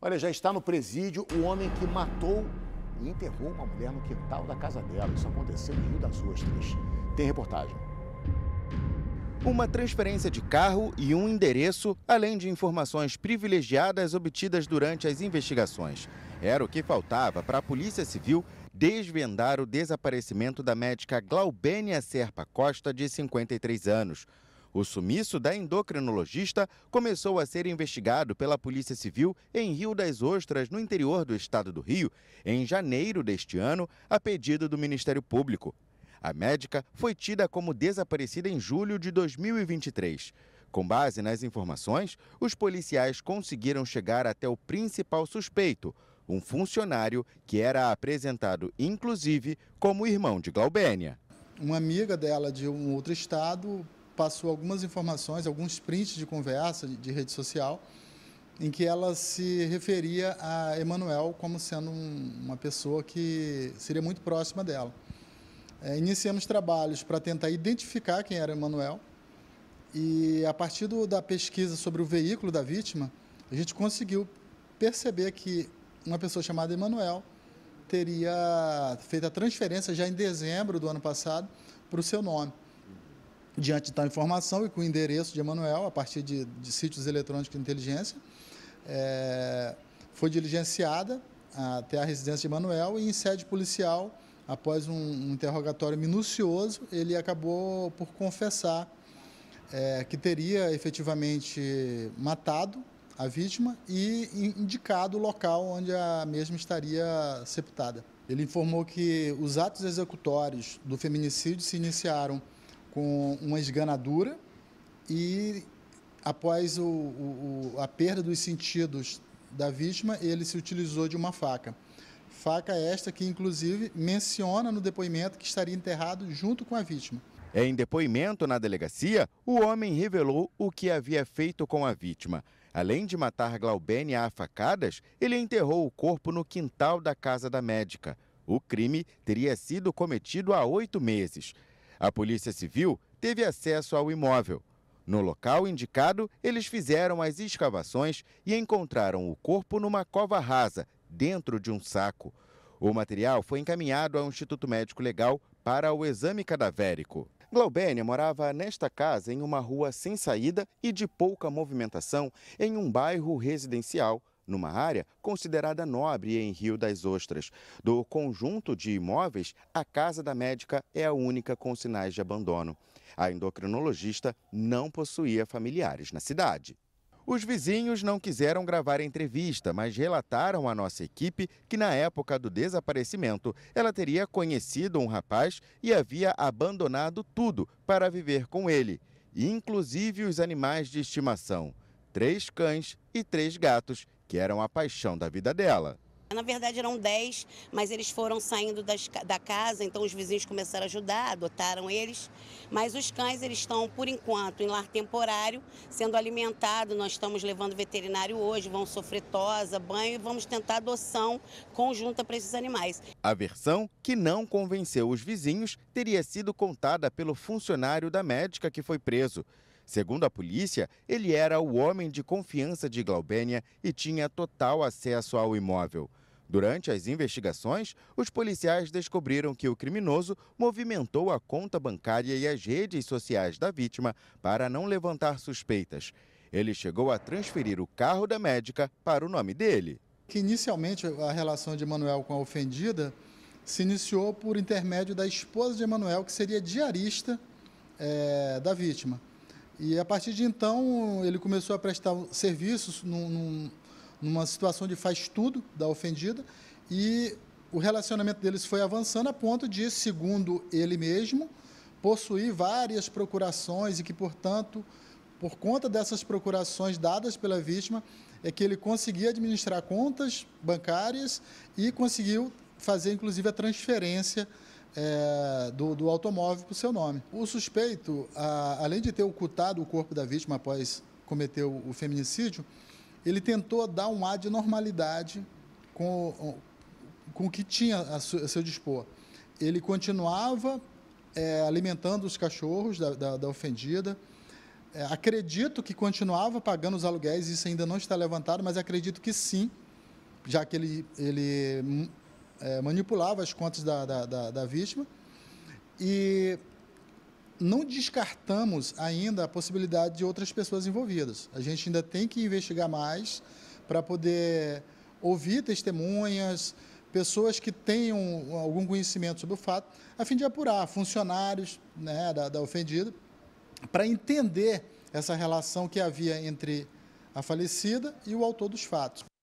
Olha, já está no presídio o homem que matou e enterrou uma mulher no quintal da casa dela. Isso aconteceu em Rio das Ostras. Tem reportagem. Uma transferência de carro e um endereço, além de informações privilegiadas obtidas durante as investigações. Era o que faltava para a Polícia Civil desvendar o desaparecimento da médica Glaubênia Serpa Costa, de 53 anos. O sumiço da endocrinologista começou a ser investigado pela Polícia Civil em Rio das Ostras, no interior do estado do Rio, em janeiro deste ano, a pedido do Ministério Público. A médica foi tida como desaparecida em julho de 2023. Com base nas informações, os policiais conseguiram chegar até o principal suspeito, um funcionário que era apresentado, inclusive, como irmão de Glaubênia. Uma amiga dela de um outro estado passou algumas informações, alguns prints de conversa de, rede social, em que ela se referia a Emanuel como sendo um, uma pessoa que seria muito próxima dela. É, iniciamos trabalhos para tentar identificar quem era Emanuel e a partir do, da pesquisa sobre o veículo da vítima, a gente conseguiu perceber que uma pessoa chamada Emanuel teria feito a transferência já em dezembro do ano passado para o seu nome diante de tal informação e com o endereço de Emanuel, a partir de, de sítios eletrônicos de inteligência, é, foi diligenciada até a residência de Emanuel e em sede policial, após um, um interrogatório minucioso, ele acabou por confessar é, que teria efetivamente matado a vítima e indicado o local onde a mesma estaria sepultada. Ele informou que os atos executórios do feminicídio se iniciaram com uma esganadura e após o, o, a perda dos sentidos da vítima, ele se utilizou de uma faca. Faca esta que, inclusive, menciona no depoimento que estaria enterrado junto com a vítima. Em depoimento na delegacia, o homem revelou o que havia feito com a vítima. Além de matar Glaubênia a facadas, ele enterrou o corpo no quintal da casa da médica. O crime teria sido cometido há oito meses. A Polícia Civil teve acesso ao imóvel. No local indicado, eles fizeram as escavações e encontraram o corpo numa cova rasa, dentro de um saco. O material foi encaminhado ao Instituto Médico Legal para o exame cadavérico. Glaubênia morava nesta casa em uma rua sem saída e de pouca movimentação, em um bairro residencial numa área considerada nobre em Rio das Ostras. Do conjunto de imóveis, a casa da médica é a única com sinais de abandono. A endocrinologista não possuía familiares na cidade. Os vizinhos não quiseram gravar a entrevista, mas relataram à nossa equipe que na época do desaparecimento ela teria conhecido um rapaz e havia abandonado tudo para viver com ele, inclusive os animais de estimação: três cães e três gatos que eram a paixão da vida dela. Na verdade eram 10, mas eles foram saindo das, da casa, então os vizinhos começaram a ajudar, adotaram eles. Mas os cães eles estão, por enquanto, em lar temporário, sendo alimentados. Nós estamos levando veterinário hoje, vão sofrer tosa, banho e vamos tentar adoção conjunta para esses animais. A versão que não convenceu os vizinhos teria sido contada pelo funcionário da médica que foi preso. Segundo a polícia, ele era o homem de confiança de Glaubênia e tinha total acesso ao imóvel. Durante as investigações, os policiais descobriram que o criminoso movimentou a conta bancária e as redes sociais da vítima para não levantar suspeitas. Ele chegou a transferir o carro da médica para o nome dele. Que inicialmente a relação de Emanuel com a ofendida se iniciou por intermédio da esposa de Emanuel, que seria diarista é, da vítima. E a partir de então, ele começou a prestar serviços num, num, numa situação de faz tudo da ofendida e o relacionamento deles foi avançando a ponto de, segundo ele mesmo, possuir várias procurações e que, portanto, por conta dessas procurações dadas pela vítima, é que ele conseguia administrar contas bancárias e conseguiu fazer, inclusive, a transferência é, do, do, automóvel para o seu nome. O suspeito, a, além de ter ocultado o corpo da vítima após cometer o, o feminicídio, ele tentou dar um ar de normalidade com, com o que tinha a, su, a seu dispor. Ele continuava é, alimentando os cachorros da, da, da ofendida. É, acredito que continuava pagando os aluguéis, isso ainda não está levantado, mas acredito que sim, já que ele, ele é, manipulava as contas da, da, da, da vítima e não descartamos ainda a possibilidade de outras pessoas envolvidas. A gente ainda tem que investigar mais para poder ouvir testemunhas, pessoas que tenham algum conhecimento sobre o fato, a fim de apurar funcionários né, da, da ofendida, para entender essa relação que havia entre a falecida e o autor dos fatos.